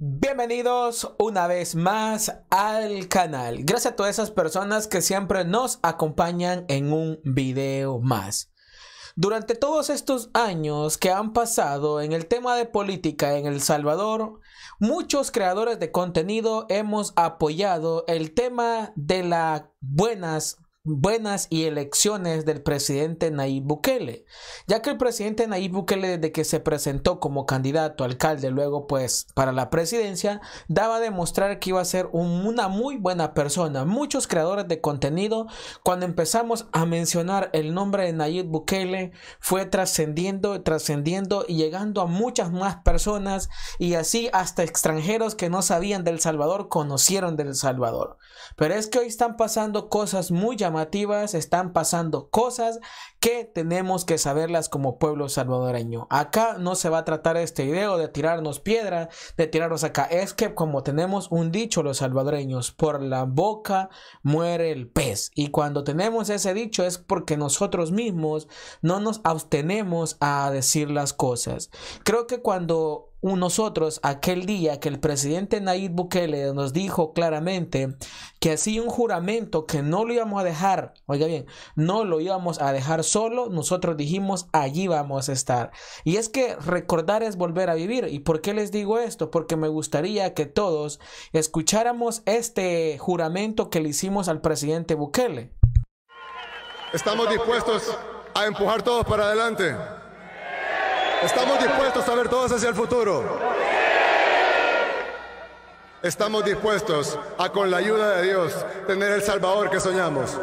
Bienvenidos una vez más al canal. Gracias a todas esas personas que siempre nos acompañan en un video más. Durante todos estos años que han pasado en el tema de política en El Salvador, muchos creadores de contenido hemos apoyado el tema de las buenas buenas y elecciones del presidente Nayib Bukele, ya que el presidente Nayib Bukele desde que se presentó como candidato alcalde luego pues para la presidencia daba a demostrar que iba a ser una muy buena persona. Muchos creadores de contenido cuando empezamos a mencionar el nombre de Nayib Bukele fue trascendiendo, trascendiendo y llegando a muchas más personas y así hasta extranjeros que no sabían del Salvador conocieron del Salvador. Pero es que hoy están pasando cosas muy llamativas están pasando cosas que tenemos que saberlas como pueblo salvadoreño. Acá no se va a tratar este video de tirarnos piedra de tirarnos acá. Es que como tenemos un dicho los salvadoreños, por la boca muere el pez. Y cuando tenemos ese dicho es porque nosotros mismos no nos abstenemos a decir las cosas. Creo que cuando nosotros aquel día que el presidente Nayib Bukele nos dijo claramente que hacía un juramento que no lo íbamos a dejar, oiga bien, no lo íbamos a dejar solo, nosotros dijimos allí vamos a estar. Y es que recordar es volver a vivir. ¿Y por qué les digo esto? Porque me gustaría que todos escucháramos este juramento que le hicimos al presidente Bukele. Estamos dispuestos a empujar todos para adelante ¿Estamos dispuestos a ver todos hacia el futuro? ¿Estamos dispuestos a, con la ayuda de Dios, tener el Salvador que soñamos?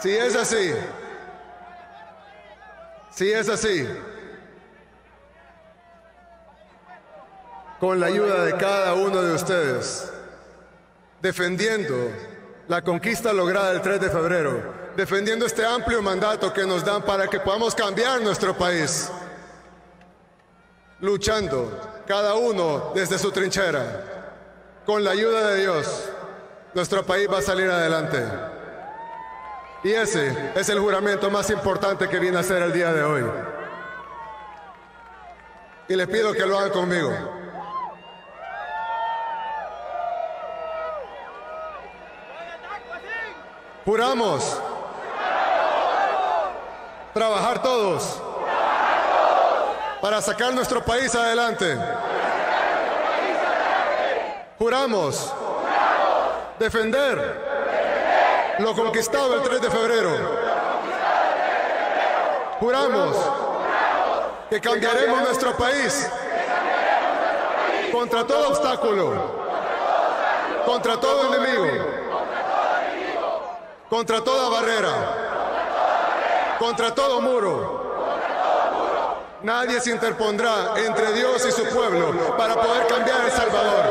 Si es así, si es así, con la ayuda de cada uno de ustedes, defendiendo la conquista lograda el 3 de febrero, defendiendo este amplio mandato que nos dan para que podamos cambiar nuestro país, luchando cada uno desde su trinchera, con la ayuda de Dios, nuestro país va a salir adelante. Y ese es el juramento más importante que viene a ser el día de hoy. Y les pido que lo hagan conmigo. Juramos. Trabajar todos. Para sacar nuestro país adelante. Juramos. Defender. Lo conquistado el 3 de febrero. Juramos que cambiaremos nuestro país contra todo obstáculo, contra todo enemigo. Contra toda barrera. Contra todo muro. Nadie se interpondrá entre Dios y su pueblo para poder cambiar El Salvador.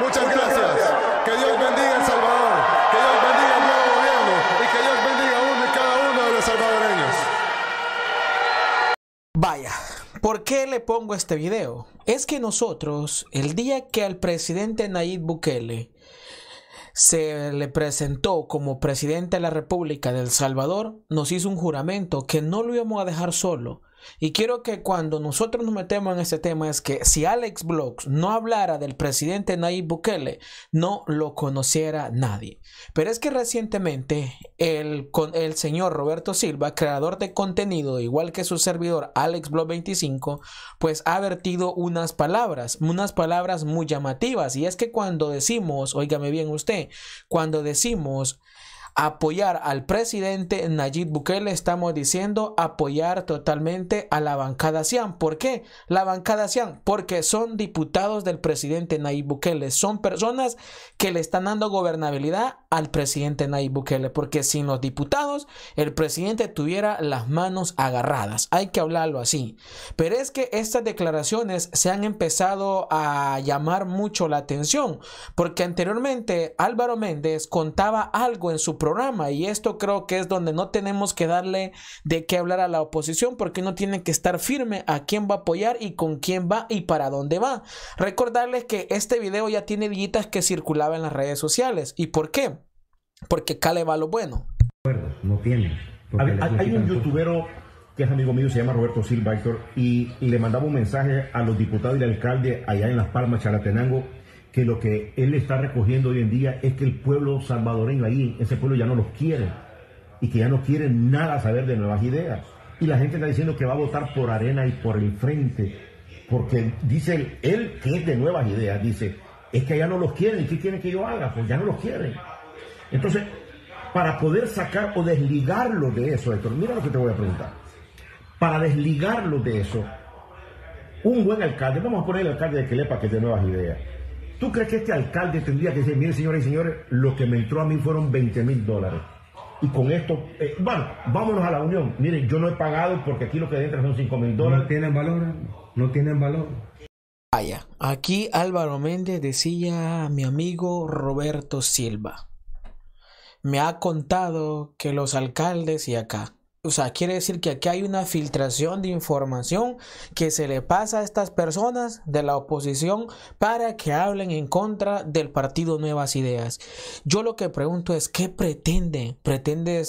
Muchas gracias. Que Dios bendiga El Salvador. Que Dios bendiga el nuevo gobierno y que Dios bendiga a uno y cada uno de los salvadoreños. Vaya. ¿Por qué le pongo este video? Es que nosotros, el día que al presidente Nayib Bukele se le presentó como presidente de la República de El Salvador, nos hizo un juramento que no lo íbamos a dejar solo, y quiero que cuando nosotros nos metemos en este tema es que si Alex Blocks no hablara del presidente Nayib Bukele, no lo conociera nadie. Pero es que recientemente el, el señor Roberto Silva, creador de contenido, igual que su servidor Alex Blog 25, pues ha vertido unas palabras, unas palabras muy llamativas. Y es que cuando decimos, óigame bien usted, cuando decimos apoyar al presidente Nayib Bukele, estamos diciendo apoyar totalmente a la bancada CIAN. ¿Por qué la bancada CIAN? Porque son diputados del presidente Nayib Bukele, son personas que le están dando gobernabilidad al presidente Nayib Bukele, porque sin los diputados el presidente tuviera las manos agarradas. Hay que hablarlo así. Pero es que estas declaraciones se han empezado a llamar mucho la atención, porque anteriormente Álvaro Méndez contaba algo en su y esto creo que es donde no tenemos que darle de qué hablar a la oposición porque uno tiene que estar firme a quién va a apoyar y con quién va y para dónde va. Recordarles que este video ya tiene guitas que circulaba en las redes sociales. ¿Y por qué? Porque Cale va lo bueno. No tiene. Hay, un youtuber que es amigo mío, se llama Roberto Silva, y, le mandaba un mensaje a los diputados y al alcalde allá en Las Palmas, Chalatenango, que lo que él está recogiendo hoy en día es que el pueblo salvadoreño ahí, ese pueblo ya no los quiere y que ya no quiere nada saber de nuevas ideas. Y la gente está diciendo que va a votar por Arena y por el Frente, porque dice él que es de nuevas ideas, dice, es que ya no los quieren, ¿qué quieren que yo haga? Pues ya no los quieren. Entonces, para poder sacar o desligarlo de eso, Héctor, mira lo que te voy a preguntar. Para desligarlo de eso, un buen alcalde, vamos a poner el alcalde de Quelepa que es de nuevas ideas, ¿Tú crees que este alcalde tendría que decir, miren señores y señores, lo que me entró a mí fueron 20 mil dólares? Y con esto, eh, bueno, vámonos a la unión. Miren, yo no he pagado porque aquí lo que entra son 5 mil dólares. No tienen valor, no tienen valor. Vaya, aquí Álvaro Méndez decía a mi amigo Roberto Silva. Me ha contado que los alcaldes y acá o sea, quiere decir que aquí hay una filtración de información que se le pasa a estas personas de la oposición para que hablen en contra del partido Nuevas Ideas. Yo lo que pregunto es, ¿qué pretende? ¿Pretende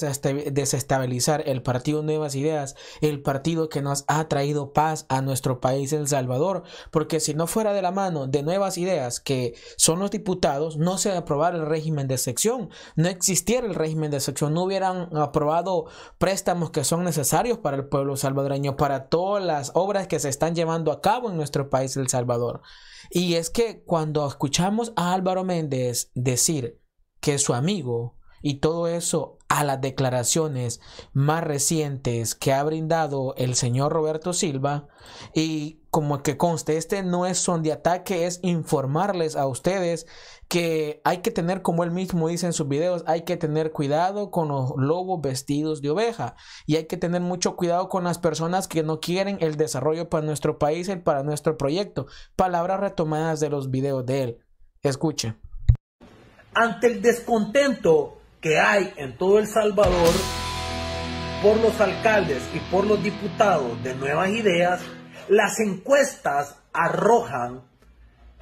desestabilizar el partido Nuevas Ideas, el partido que nos ha traído paz a nuestro país, El Salvador? Porque si no fuera de la mano de Nuevas Ideas, que son los diputados, no se aprobar el régimen de sección, no existiera el régimen de sección, no hubieran aprobado préstamos que son necesarios para el pueblo salvadoreño, para todas las obras que se están llevando a cabo en nuestro país, El Salvador. Y es que cuando escuchamos a Álvaro Méndez decir que es su amigo y todo eso a las declaraciones más recientes que ha brindado el señor Roberto Silva y como que conste, este no es son de ataque, es informarles a ustedes que hay que tener, como él mismo dice en sus videos, hay que tener cuidado con los lobos vestidos de oveja y hay que tener mucho cuidado con las personas que no quieren el desarrollo para nuestro país y para nuestro proyecto. Palabras retomadas de los videos de él. Escuche. Ante el descontento que hay en todo El Salvador por los alcaldes y por los diputados de nuevas ideas, las encuestas arrojan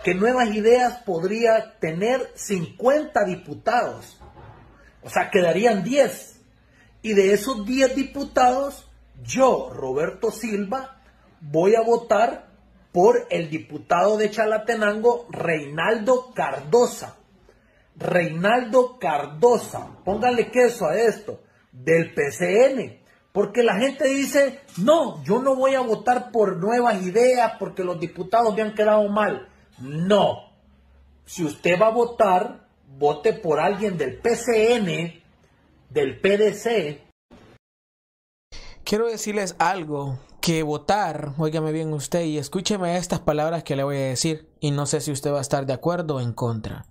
que Nuevas Ideas podría tener 50 diputados. O sea, quedarían 10. Y de esos 10 diputados, yo, Roberto Silva, voy a votar por el diputado de Chalatenango, Reinaldo Cardosa. Reinaldo Cardosa, póngale queso a esto, del PCN. Porque la gente dice, no, yo no voy a votar por nuevas ideas porque los diputados me han quedado mal. No. Si usted va a votar, vote por alguien del PCN, del PDC. Quiero decirles algo, que votar, óigame bien usted y escúcheme estas palabras que le voy a decir y no sé si usted va a estar de acuerdo o en contra.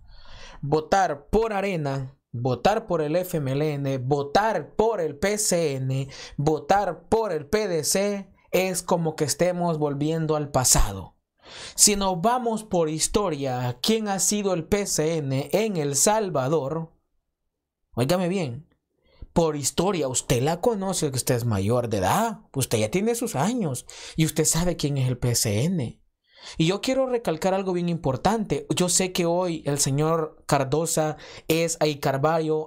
Votar por arena votar por el FMLN, votar por el PCN, votar por el PDC, es como que estemos volviendo al pasado. Si nos vamos por historia, ¿quién ha sido el PCN en El Salvador? Óigame bien, por historia, usted la conoce, que usted es mayor de edad, usted ya tiene sus años y usted sabe quién es el PCN. Y yo quiero recalcar algo bien importante. Yo sé que hoy el señor Cardosa es ahí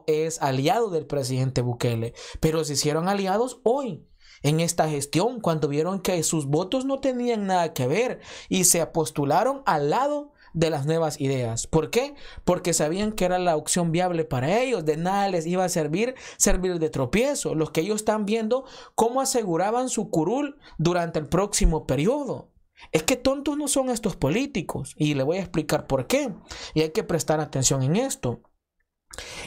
es aliado del presidente Bukele, pero se hicieron aliados hoy en esta gestión cuando vieron que sus votos no tenían nada que ver y se apostularon al lado de las nuevas ideas. ¿Por qué? Porque sabían que era la opción viable para ellos. De nada les iba a servir servir de tropiezo. Los que ellos están viendo cómo aseguraban su curul durante el próximo periodo. Es que tontos no son estos políticos. Y le voy a explicar por qué. Y hay que prestar atención en esto.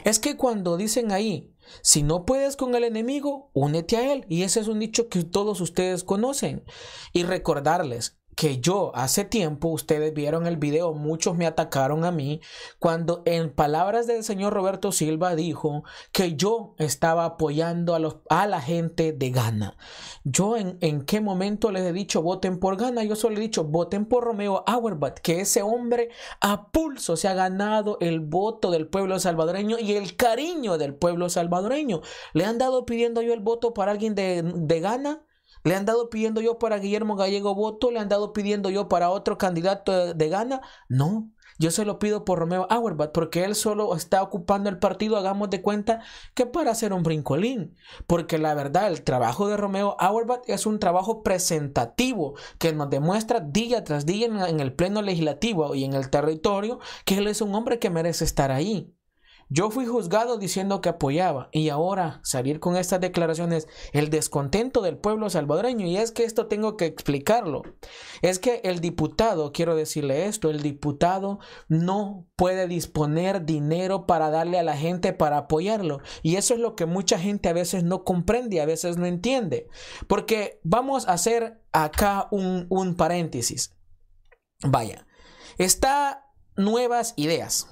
Es que cuando dicen ahí, si no puedes con el enemigo, únete a él. Y ese es un dicho que todos ustedes conocen. Y recordarles, que yo hace tiempo, ustedes vieron el video, muchos me atacaron a mí, cuando en palabras del señor Roberto Silva dijo que yo estaba apoyando a, los, a la gente de Ghana. Yo en, qué momento les he dicho voten por Ghana, yo solo he dicho voten por Romeo Auerbach, que ese hombre a pulso se ha ganado el voto del pueblo salvadoreño y el cariño del pueblo salvadoreño. Le han dado pidiendo yo el voto para alguien de, de Ghana le han dado pidiendo yo para Guillermo Gallego voto, le han dado pidiendo yo para otro candidato de, gana. No, yo se lo pido por Romeo Auerbach porque él solo está ocupando el partido, hagamos de cuenta que para hacer un brincolín. Porque la verdad, el trabajo de Romeo Auerbach es un trabajo presentativo que nos demuestra día tras día en el pleno legislativo y en el territorio que él es un hombre que merece estar ahí. Yo fui juzgado diciendo que apoyaba y ahora salir con estas declaraciones, el descontento del pueblo salvadoreño, y es que esto tengo que explicarlo, es que el diputado, quiero decirle esto, el diputado no puede disponer dinero para darle a la gente para apoyarlo, y eso es lo que mucha gente a veces no comprende, a veces no entiende, porque vamos a hacer acá un, un paréntesis. Vaya, está nuevas ideas.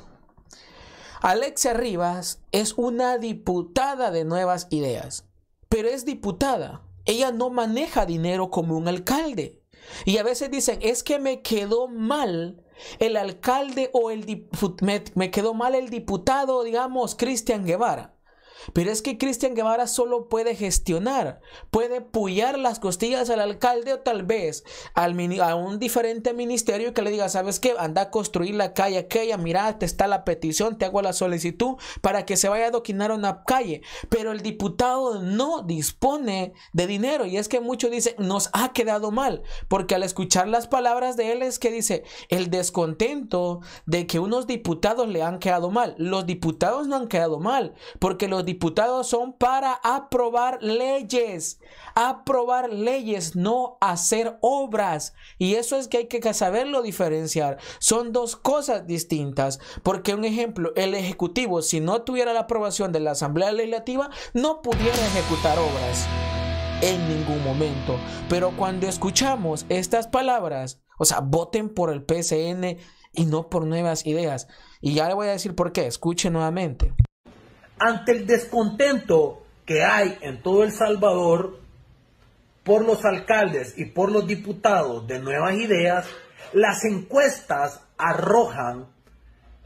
Alexia Rivas es una diputada de nuevas ideas, pero es diputada. Ella no maneja dinero como un alcalde. Y a veces dicen, es que me quedó mal el alcalde o el me, quedó mal el diputado, digamos, Cristian Guevara. Pero es que Cristian Guevara solo puede gestionar, puede puyar las costillas al alcalde o tal vez al, a un diferente ministerio que le diga, ¿sabes qué? Anda a construir la calle aquella, mira, te está la petición, te hago la solicitud para que se vaya a adoquinar una calle. Pero el diputado no dispone de dinero y es que muchos dicen, nos ha quedado mal, porque al escuchar las palabras de él es que dice, el descontento de que unos diputados le han quedado mal. Los diputados no han quedado mal, porque los diputados diputados son para aprobar leyes, aprobar leyes, no hacer obras. Y eso es que hay que saberlo diferenciar. Son dos cosas distintas, porque un ejemplo, el Ejecutivo, si no tuviera la aprobación de la Asamblea Legislativa, no pudiera ejecutar obras en ningún momento. Pero cuando escuchamos estas palabras, o sea, voten por el PCN y no por nuevas ideas. Y ya le voy a decir por qué, Escuchen nuevamente ante el descontento que hay en todo El Salvador por los alcaldes y por los diputados de nuevas ideas, las encuestas arrojan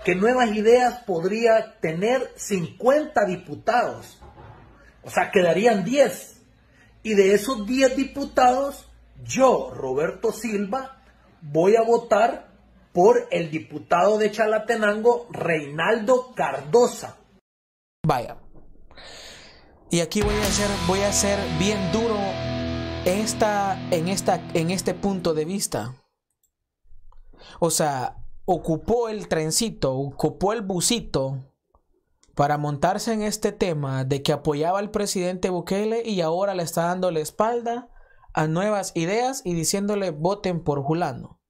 que Nuevas Ideas podría tener 50 diputados. O sea, quedarían 10. Y de esos 10 diputados, yo, Roberto Silva, voy a votar por el diputado de Chalatenango, Reinaldo Cardosa. Vaya. Y aquí voy a ser, voy a bien duro en, esta, en, esta, en este punto de vista. O sea, ocupó el trencito, ocupó el busito para montarse en este tema de que apoyaba al presidente Bukele y ahora le está dando la espalda a nuevas ideas y diciéndole voten por Julano.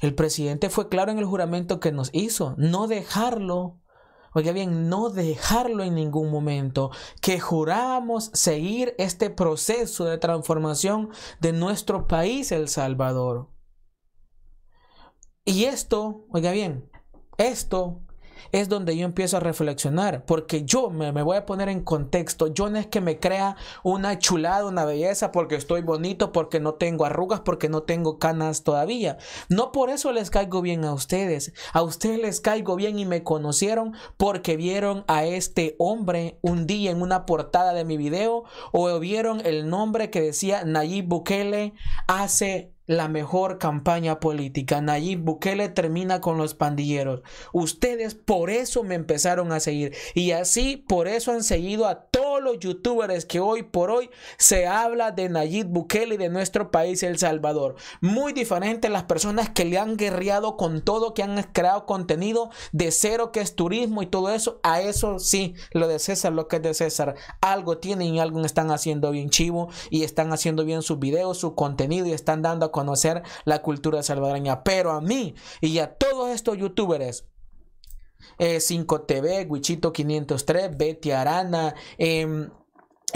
El presidente fue claro en el juramento que nos hizo, no dejarlo oiga bien, no dejarlo en ningún momento, que juramos seguir este proceso de transformación de nuestro país, El Salvador. Y esto, oiga bien, esto es donde yo empiezo a reflexionar, porque yo me, voy a poner en contexto. Yo no es que me crea una chulada, una belleza, porque estoy bonito, porque no tengo arrugas, porque no tengo canas todavía. No por eso les caigo bien a ustedes. A ustedes les caigo bien y me conocieron porque vieron a este hombre un día en una portada de mi video o vieron el nombre que decía Nayib Bukele hace la mejor campaña política. Nayib Bukele termina con los pandilleros. Ustedes por eso me empezaron a seguir. Y así por eso han seguido a los youtubers que hoy por hoy se habla de Nayib Bukele y de nuestro país El Salvador. Muy diferente las personas que le han guerreado con todo, que han creado contenido de cero que es turismo y todo eso. A eso sí, lo de César, lo que es de César. Algo tienen y algo están haciendo bien chivo y están haciendo bien sus videos, su contenido y están dando a conocer la cultura salvadoreña. Pero a mí y a todos estos youtubers 5TV, eh, Wichito 503, Betty Arana, em,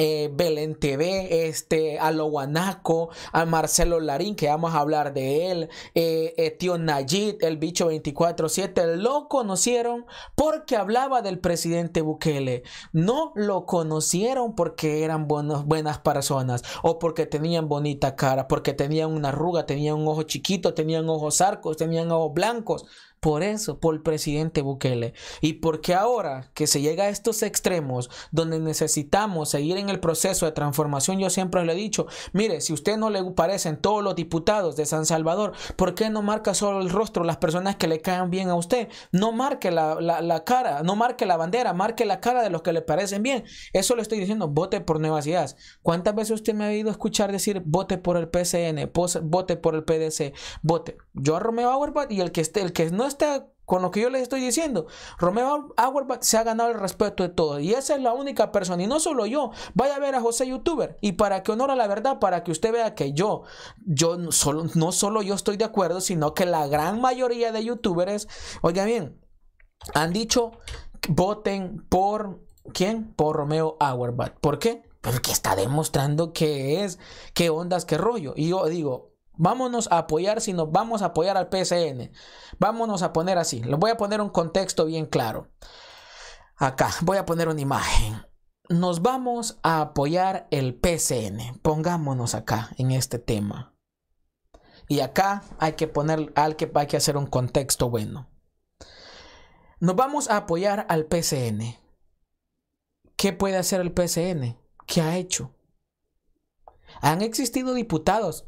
eh, Belén TV, este, a a Marcelo Larín, que vamos a hablar de él, eh, eh Tío el bicho 24-7, lo conocieron porque hablaba del presidente Bukele. No lo conocieron porque eran buenas personas o porque tenían bonita cara, porque tenían una arruga, tenían un ojo chiquito, tenían ojos arcos, tenían ojos blancos por eso, por el presidente Bukele. Y porque ahora que se llega a estos extremos donde necesitamos seguir en el proceso de transformación, yo siempre le he dicho, mire, si usted no le parecen todos los diputados de San Salvador, ¿por qué no marca solo el rostro las personas que le caen bien a usted? No marque la, cara, no marque la bandera, marque la cara de los que le parecen bien. Eso le estoy diciendo, vote por nuevas ideas. ¿Cuántas veces usted me ha oído escuchar decir, vote por el PCN, vote por el PDC, vote? Yo a Romeo y el que, esté, el que no está con lo que yo les estoy diciendo. Romeo Auerbach se ha ganado el respeto de todos y esa es la única persona. Y no solo yo, vaya a ver a José Youtuber y para que honora la verdad, para que usted vea que yo, yo solo, no solo yo estoy de acuerdo, sino que la gran mayoría de youtubers, oiga bien, han dicho voten por quién, por Romeo Auerbach. ¿Por qué? Porque está demostrando que es, qué ondas, qué rollo. Y yo digo, Vámonos a apoyar si nos vamos a apoyar al PCN. Vámonos a poner así. Les voy a poner un contexto bien claro. Acá voy a poner una imagen. Nos vamos a apoyar el PCN. Pongámonos acá en este tema. Y acá hay que poner, al que, hay que hacer un contexto bueno. Nos vamos a apoyar al PCN. ¿Qué puede hacer el PCN? ¿Qué ha hecho? Han existido diputados.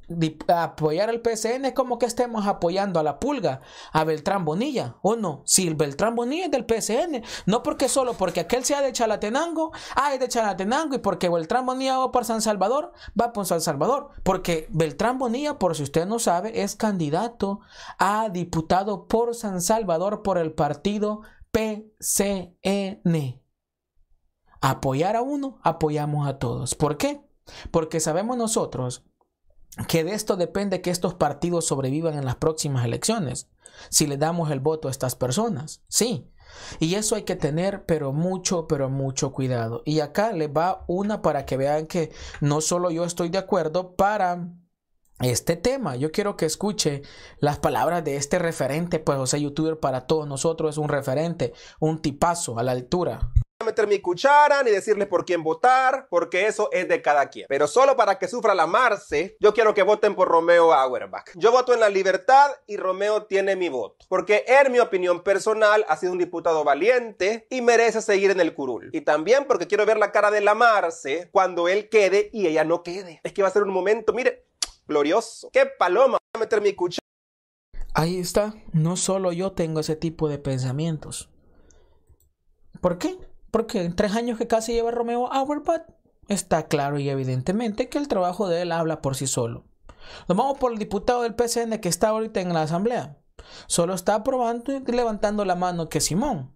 apoyar al PCN es como que estemos apoyando a la pulga, a Beltrán Bonilla. ¿O no? Si Beltrán Bonilla es del PCN, no porque solo porque aquel sea de Chalatenango, ah, es de Chalatenango, y porque Beltrán Bonilla va por San Salvador, va por San Salvador. Porque Beltrán Bonilla, por si usted no sabe, es candidato a diputado por San Salvador por el partido PCN. Apoyar a uno, apoyamos a todos. ¿Por qué? Porque sabemos nosotros que de esto depende que estos partidos sobrevivan en las próximas elecciones, si le damos el voto a estas personas. Sí. Y eso hay que tener, pero mucho, pero mucho cuidado. Y acá le va una para que vean que no solo yo estoy de acuerdo para este tema. Yo quiero que escuche las palabras de este referente, pues o sea, Youtuber para todos nosotros es un referente, un tipazo a la altura meter mi cuchara ni decirles por quién votar, porque eso es de cada quien. Pero solo para que sufra la Marce, yo quiero que voten por Romeo Auerbach. Yo voto en la libertad y Romeo tiene mi voto, porque en mi opinión personal ha sido un diputado valiente y merece seguir en el curul. Y también porque quiero ver la cara de la Marce cuando él quede y ella no quede. Es que va a ser un momento, mire, glorioso. ¡Qué paloma! Voy a meter mi cuchara. Ahí está, no solo yo tengo ese tipo de pensamientos. ¿Por qué? porque en tres años que casi lleva Romeo Auerbach, está claro y evidentemente que el trabajo de él habla por sí solo. Lo vamos por el diputado del PCN que está ahorita en la asamblea. Solo está aprobando y levantando la mano que Simón.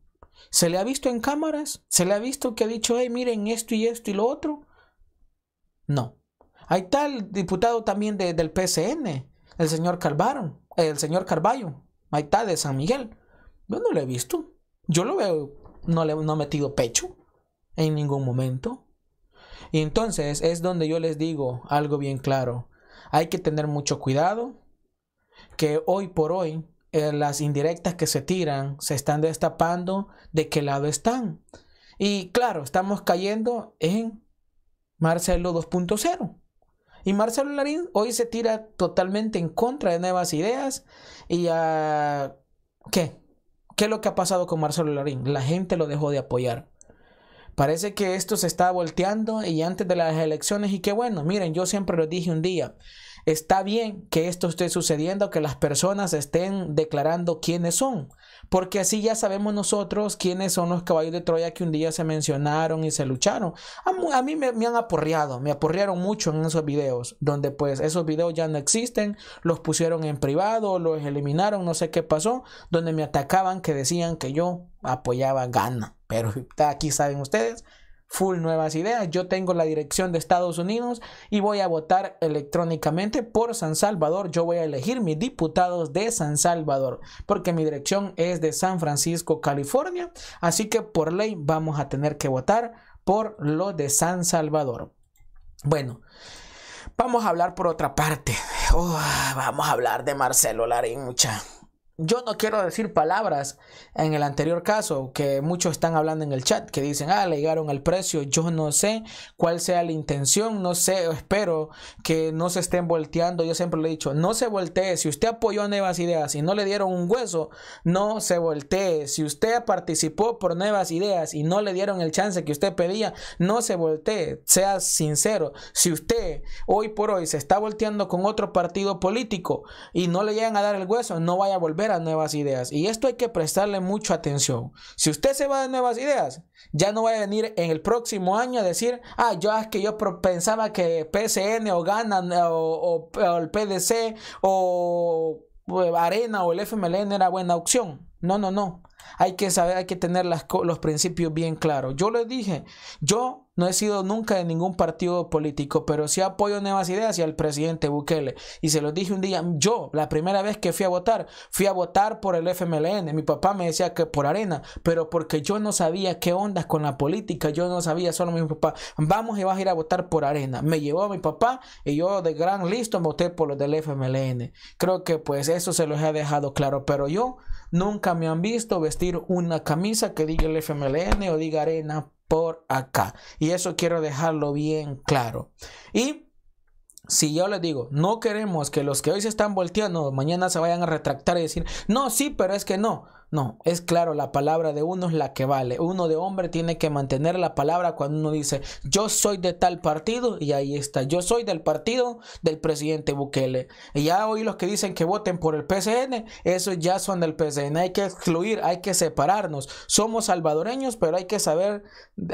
Se le ha visto en cámaras, se le ha visto que ha dicho, hey, miren esto y esto y lo otro. No. Hay tal diputado también del PCN, el señor Carvalho... el señor Carballo, ahí de San Miguel. Yo no lo he visto. Yo lo veo no, le, no ha metido pecho en ningún momento. Y entonces es donde yo les digo algo bien claro. Hay que tener mucho cuidado que hoy por hoy eh, las indirectas que se tiran se están destapando de qué lado están. Y claro, estamos cayendo en Marcelo 2.0. Y Marcelo Larín hoy se tira totalmente en contra de nuevas ideas y a... ¿Qué? ¿Qué es lo que ha pasado con Marcelo Larín? La gente lo dejó de apoyar. Parece que esto se está volteando y antes de las elecciones y qué bueno, miren, yo siempre lo dije un día, está bien que esto esté sucediendo, que las personas estén declarando quiénes son, porque así ya sabemos nosotros quiénes son los caballos de Troya que un día se mencionaron y se lucharon. A, mí me, me, han aporreado, me aporrearon mucho en esos videos, donde pues esos videos ya no existen, los pusieron en privado, los eliminaron, no sé qué pasó, donde me atacaban que decían que yo apoyaba Gana, pero aquí saben ustedes full nuevas ideas. Yo tengo la dirección de Estados Unidos y voy a votar electrónicamente por San Salvador. Yo voy a elegir mis diputados de San Salvador porque mi dirección es de San Francisco, California. Así que por ley vamos a tener que votar por lo de San Salvador. Bueno, vamos a hablar por otra parte. vamos a hablar de Marcelo Larín, mucha yo no quiero decir palabras en el anterior caso que muchos están hablando en el chat que dicen, ah, le llegaron el precio, yo no sé cuál sea la intención, no sé, espero que no se estén volteando, yo siempre le he dicho, no se voltee, si usted apoyó nuevas ideas y no le dieron un hueso, no se voltee, si usted participó por nuevas ideas y no le dieron el chance que usted pedía, no se voltee, sea sincero, si usted hoy por hoy se está volteando con otro partido político y no le llegan a dar el hueso, no vaya a volver a nuevas ideas. Y esto hay que prestarle mucha atención. Si usted se va de nuevas ideas, ya no va a venir en el próximo año a decir, ah, yo ah, es que yo pensaba que PCN o Ganan eh, o el PDC o Arena o el FMLN era buena opción. No, no, no. Hay que saber, hay que tener las, los principios bien claros. Yo les dije, yo no he sido nunca de ningún partido político, pero sí apoyo nuevas ideas y al presidente Bukele. Y se los dije un día, yo, la primera vez que fui a votar, fui a votar por el FMLN. Mi papá me decía que por arena, pero porque yo no sabía qué onda con la política, yo no sabía, solo mi papá, vamos y vas a ir a votar por arena. Me llevó a mi papá y yo de gran listo voté por los del FMLN. Creo que pues eso se los he dejado claro, pero yo nunca me han visto una camisa que diga el FMLN o diga arena por acá. Y eso quiero dejarlo bien claro. Y si yo les digo, no queremos que los que hoy se están volteando mañana se vayan a retractar y decir, no, sí, pero es que no. No, es claro, la palabra de uno es la que vale. Uno de hombre tiene que mantener la palabra cuando uno dice, yo soy de tal partido, y ahí está, yo soy del partido del presidente Bukele. Y ya hoy los que dicen que voten por el PCN, esos ya son del PCN. Hay que excluir, hay que separarnos. Somos salvadoreños, pero hay que saber,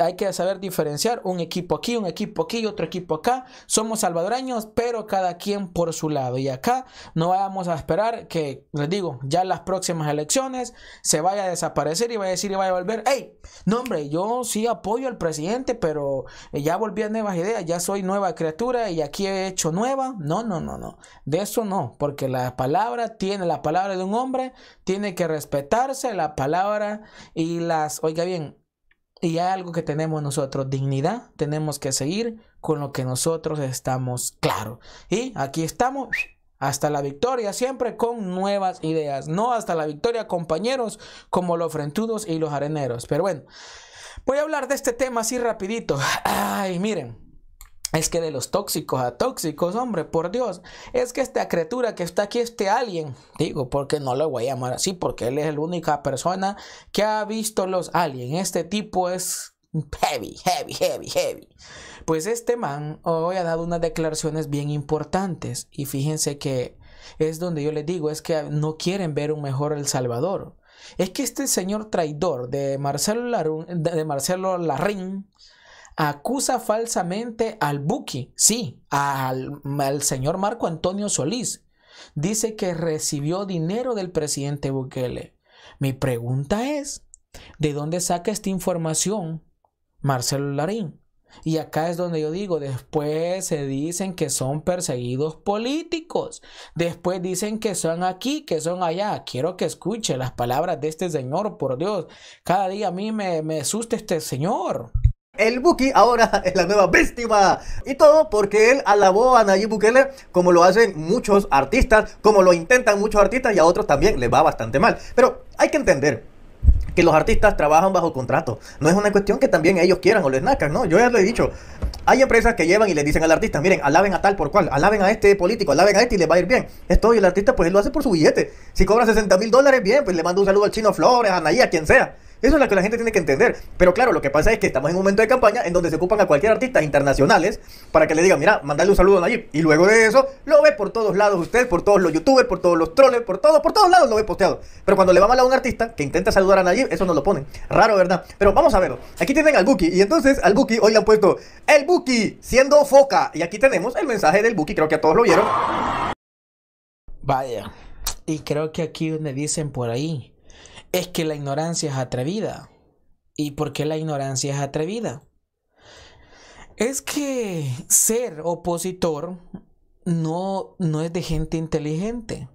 hay que saber diferenciar un equipo aquí, un equipo aquí, otro equipo acá. Somos salvadoreños, pero cada quien por su lado. Y acá no vamos a esperar que, les digo, ya las próximas elecciones se vaya a desaparecer y va a decir y va a volver, ¡Ey! no hombre, yo sí apoyo al presidente, pero eh, ya volví a nuevas ideas, ya soy nueva criatura y aquí he hecho nueva. No, no, no, no. De eso no, porque la palabra tiene, la palabra de un hombre tiene que respetarse, la palabra y las, oiga bien, y hay algo que tenemos nosotros, dignidad, tenemos que seguir con lo que nosotros estamos claro. Y aquí estamos hasta la victoria, siempre con nuevas ideas. No hasta la victoria, compañeros, como los frentudos y los areneros. Pero bueno, voy a hablar de este tema así rapidito. Ay, miren. Es que de los tóxicos a tóxicos, hombre, por Dios. Es que esta criatura que está aquí, este alien, digo, porque no lo voy a llamar así, porque él es la única persona que ha visto los aliens. Este tipo es Heavy, heavy, heavy, heavy. Pues este man hoy ha dado unas declaraciones bien importantes y fíjense que es donde yo le digo, es que no quieren ver un mejor El Salvador. Es que este señor traidor de Marcelo, de Marcelo Larrín acusa falsamente al Buki, sí, al, al señor Marco Antonio Solís. Dice que recibió dinero del presidente Bukele. Mi pregunta es, ¿de dónde saca esta información Marcelo Larín. Y acá es donde yo digo, después se dicen que son perseguidos políticos, después dicen que son aquí, que son allá. Quiero que escuche las palabras de este señor, por Dios. Cada día a mí me, me asusta este señor. El Buki ahora es la nueva víctima. Y todo porque él alabó a Nayib Bukele como lo hacen muchos artistas, como lo intentan muchos artistas y a otros también les va bastante mal. Pero hay que entender, los artistas trabajan bajo contrato. No es una cuestión que también ellos quieran o les nazcan, ¿no? Yo ya lo he dicho. Hay empresas que llevan y le dicen al artista, miren, alaben a tal por cual, alaben a este político, alaben a este y le va a ir bien. Esto y el artista pues él lo hace por su billete. Si cobra 60 mil dólares, bien, pues le mando un saludo al chino Flores, a Nayí, a quien sea. Eso es lo que la gente tiene que entender. Pero claro, lo que pasa es que estamos en un momento de campaña en donde se ocupan a cualquier artista internacionales para que le digan, mira, mandale un saludo a Nayib. Y luego de eso, lo ve por todos lados usted, por todos los youtubers, por todos los trolls por todos, por todos lados lo ve posteado. Pero cuando le va mal a un artista que intenta saludar a Nayib, eso no lo ponen. Raro, ¿verdad? Pero vamos a verlo. Aquí tienen al Buki. Y entonces al Buki hoy le han puesto el Buki siendo foca. Y aquí tenemos el mensaje del Buki, creo que a todos lo vieron. Vaya. Y creo que aquí me dicen por ahí es que la ignorancia es atrevida. ¿Y por qué la ignorancia es atrevida? Es que ser opositor no, no es de gente inteligente.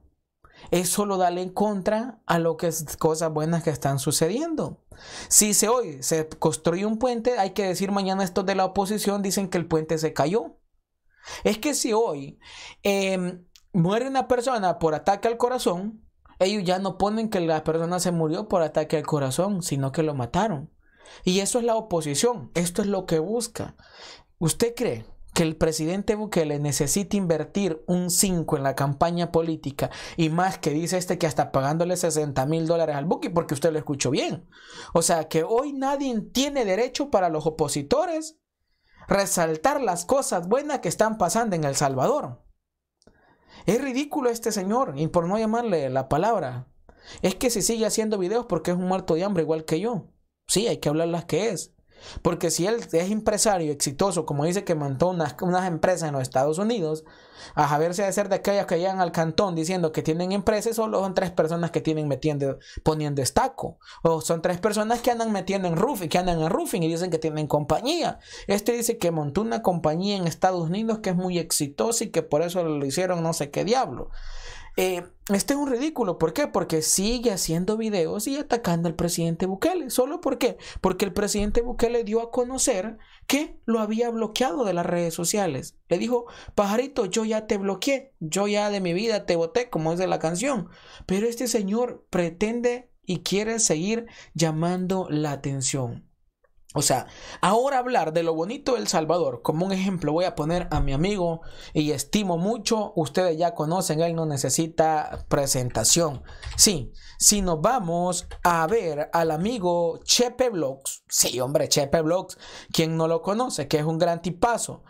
Es solo darle en contra a lo que es cosas buenas que están sucediendo. Si se hoy se construye un puente, hay que decir mañana estos de la oposición dicen que el puente se cayó. Es que si hoy em, muere una persona por ataque al corazón, ellos ya no ponen que la persona se murió por ataque al corazón, sino que lo mataron. Y eso es la oposición, esto es lo que busca. ¿Usted cree que el presidente Bukele necesita invertir un 5 en la campaña política y más que dice este que hasta pagándole 60 mil dólares al buque porque usted lo escuchó bien? O sea que hoy nadie tiene derecho para los opositores resaltar las cosas buenas que están pasando en El Salvador. Es ridículo este señor, y por no llamarle la palabra. Es que se sigue haciendo videos porque es un muerto de hambre igual que yo. Sí, hay que hablar las que es. Porque si él es empresario exitoso, como dice que montó unas empresas en los Estados Unidos, a Javier se de ser de aquellos que llegan al cantón diciendo que tienen empresas solo son tres personas que tienen metiendo, poniendo estaco. O son tres personas que andan metiendo en roofing, que andan en roofing y dicen que tienen compañía. Este dice que montó una compañía en Estados Unidos que es muy exitosa y que por eso lo hicieron no sé qué diablo. Eh, este es un ridículo. ¿Por qué? Porque sigue haciendo videos y atacando al presidente Bukele. ¿Solo por qué? Porque el presidente Bukele dio a conocer que lo había bloqueado de las redes sociales. Le dijo, pajarito, yo ya te bloqueé, yo ya de mi vida te boté, como es de la canción. Pero este señor pretende y quiere seguir llamando la atención. O sea, ahora hablar de lo bonito de El Salvador, como un ejemplo, voy a poner a mi amigo y estimo mucho, ustedes ya conocen, él no necesita presentación. Sí, si nos vamos a ver al amigo Chepe Vlogs, sí, hombre, Chepe Vlogs, quien no lo conoce, que es un gran tipazo.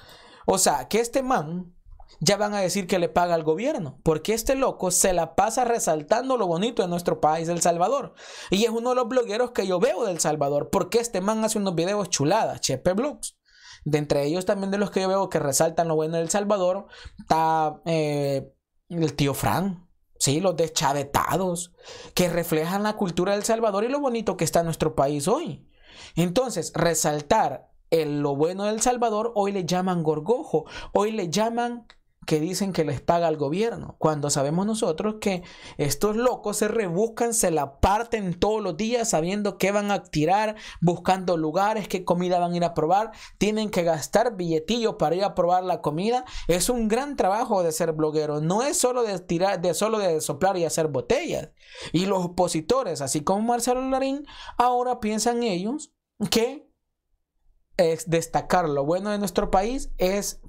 O sea, que este man ya van a decir que le paga al gobierno, porque este loco se la pasa resaltando lo bonito de nuestro país, El Salvador. Y es uno de los blogueros que yo veo del Salvador, porque este man hace unos videos chuladas, Chepe Blogs. De entre ellos también de los que yo veo que resaltan lo bueno del Salvador, está eh, el tío Fran, ¿sí? los deschavetados, que reflejan la cultura del Salvador y lo bonito que está nuestro país hoy. Entonces, resaltar lo bueno del Salvador, hoy le llaman gorgojo, hoy le llaman que dicen que les paga el gobierno, cuando sabemos nosotros que estos locos se rebuscan, se la parten todos los días sabiendo qué van a tirar, buscando lugares, qué comida van a ir a probar, tienen que gastar billetillos para ir a probar la comida. Es un gran trabajo de ser bloguero, no es solo de tirar, de solo de soplar y hacer botellas. Y los opositores, así como Marcelo Larín, ahora piensan ellos que es destacar lo bueno de nuestro país es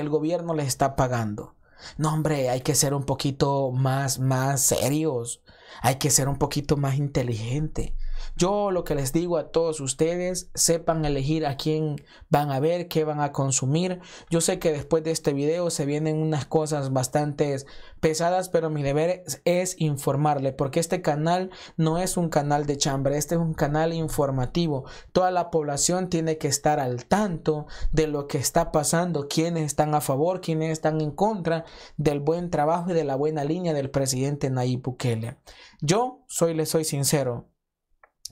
el gobierno les está pagando. No, hombre, hay que ser un poquito más, más serios. Hay que ser un poquito más inteligente. Yo lo que les digo a todos ustedes, sepan elegir a quién van a ver, qué van a consumir. Yo sé que después de este video se vienen unas cosas bastante pesadas, pero mi deber es informarle, porque este canal no es un canal de chambre, este es un canal informativo. Toda la población tiene que estar al tanto de lo que está pasando, quiénes están a favor, quiénes están en contra del buen trabajo y de la buena línea del presidente Nayib Bukele. Yo soy, le soy sincero,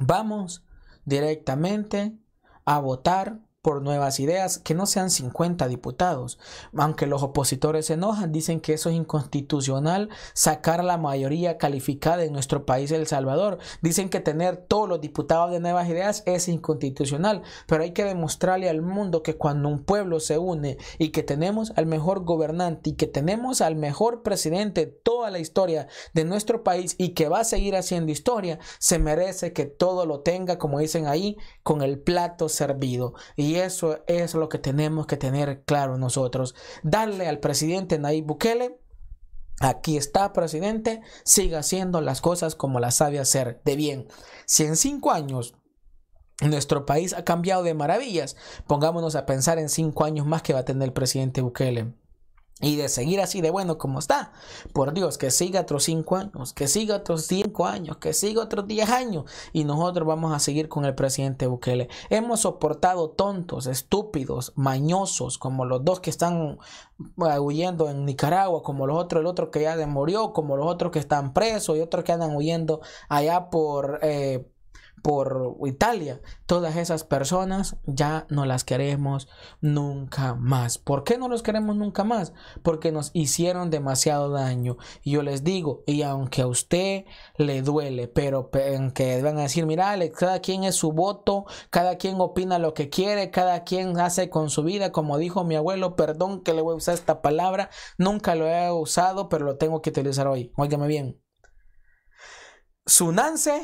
Vamos directamente a votar por nuevas ideas que no sean 50 diputados. Aunque los opositores se enojan, dicen que eso es inconstitucional sacar la mayoría calificada en nuestro país El Salvador. Dicen que tener todos los diputados de nuevas ideas es inconstitucional, pero hay que demostrarle al mundo que cuando un pueblo se une y que tenemos al mejor gobernante y que tenemos al mejor presidente toda la historia de nuestro país y que va a seguir haciendo historia, se merece que todo lo tenga, como dicen ahí, con el plato servido. Y y eso es lo que tenemos que tener claro nosotros. Darle al presidente Nayib Bukele Aquí está, presidente, siga haciendo las cosas como las sabe hacer, de bien. Si en cinco años nuestro país ha cambiado de maravillas, pongámonos a pensar en cinco años más que va a tener el presidente Bukele. Y de seguir así de bueno como está. Por Dios, que siga otros cinco años, que siga otros cinco años, que siga otros diez años. Y nosotros vamos a seguir con el presidente Bukele. Hemos soportado tontos, estúpidos, mañosos, como los dos que están eh, huyendo en Nicaragua, como los otros, el otro que ya murió, como los otros que están presos y otros que andan huyendo allá por... Eh, por Italia. Todas esas personas ya no las queremos nunca más. ¿Por qué no los queremos nunca más? Porque nos hicieron demasiado daño. Y yo les digo, y aunque a usted le duele, pero que van a decir, mira cada quien es su voto, cada quien opina lo que quiere, cada quien hace con su vida, como dijo mi abuelo, perdón que le voy a usar esta palabra, nunca lo he usado, pero lo tengo que utilizar hoy. Óigame bien. Sunance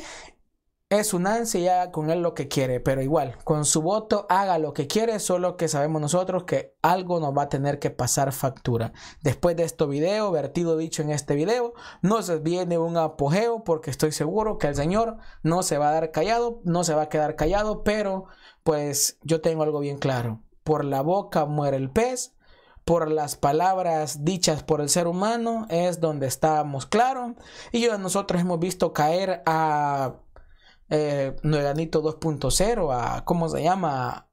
es ansia y haga con él lo que quiere, pero igual, con su voto haga lo que quiere, solo que sabemos nosotros que algo nos va a tener que pasar factura. Después de este video, vertido dicho en este video, nos viene un apogeo porque estoy seguro que el Señor no se va a dar callado, no se va a quedar callado, pero pues yo tengo algo bien claro. Por la boca muere el pez, por las palabras dichas por el ser humano es donde estábamos claro y yo, nosotros hemos visto caer a eh, 2.0, a cómo se llama,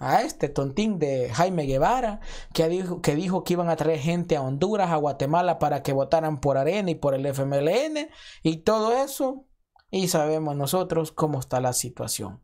a este tontín de Jaime Guevara, que dijo, que dijo que iban a traer gente a Honduras, a Guatemala, para que votaran por Arena y por el FMLN y todo eso. Y sabemos nosotros cómo está la situación.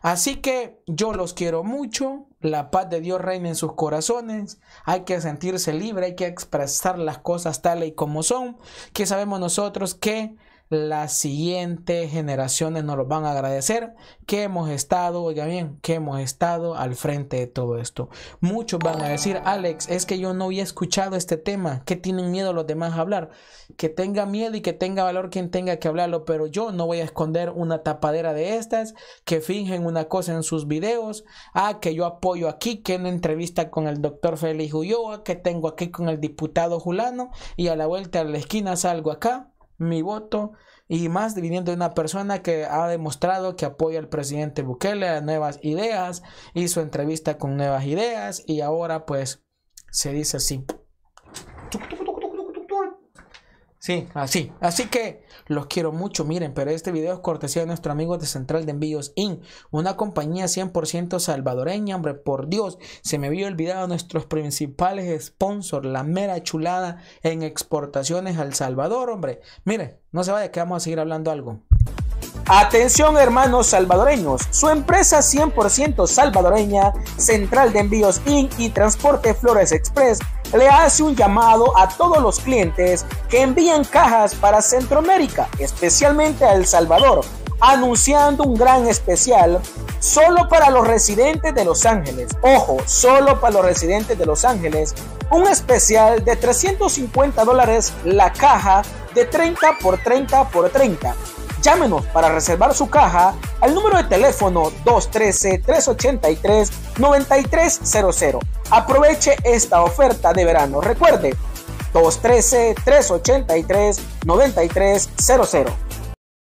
Así que yo los quiero mucho, la paz de Dios reina en sus corazones, hay que sentirse libre, hay que expresar las cosas tal y como son, que sabemos nosotros que las siguientes generaciones nos lo van a agradecer que hemos estado, oiga bien, que hemos estado al frente de todo esto. Muchos van a decir, Alex, es que yo no había escuchado este tema, que tienen miedo los demás a hablar, que tenga miedo y que tenga valor quien tenga que hablarlo, pero yo no voy a esconder una tapadera de estas que fingen una cosa en sus videos, ah, que yo apoyo aquí, que en entrevista con el doctor Félix Ulloa, que tengo aquí con el diputado Julano y a la vuelta a la esquina salgo acá mi voto y más viniendo de una persona que ha demostrado que apoya al presidente Bukele a nuevas ideas, hizo entrevista con nuevas ideas y ahora pues se dice así. Sí, así. Así que los quiero mucho. Miren, pero este video es cortesía de nuestro amigo de Central de Envíos Inc., una compañía 100% salvadoreña. Hombre, por Dios, se me vio olvidado nuestros principales sponsors, la mera chulada en exportaciones al Salvador, hombre. Miren, no se vaya que vamos a seguir hablando algo. Atención hermanos salvadoreños, su empresa 100% salvadoreña, Central de Envíos Inc. y Transporte Flores Express le hace un llamado a todos los clientes que envían cajas para Centroamérica, especialmente a El Salvador, anunciando un gran especial solo para los residentes de Los Ángeles. Ojo, solo para los residentes de Los Ángeles, un especial de 350 dólares la caja de 30 por 30 por 30 Llámenos para reservar su caja al número de teléfono 213-383-9300. Aproveche esta oferta de verano. Recuerde, 213-383-9300.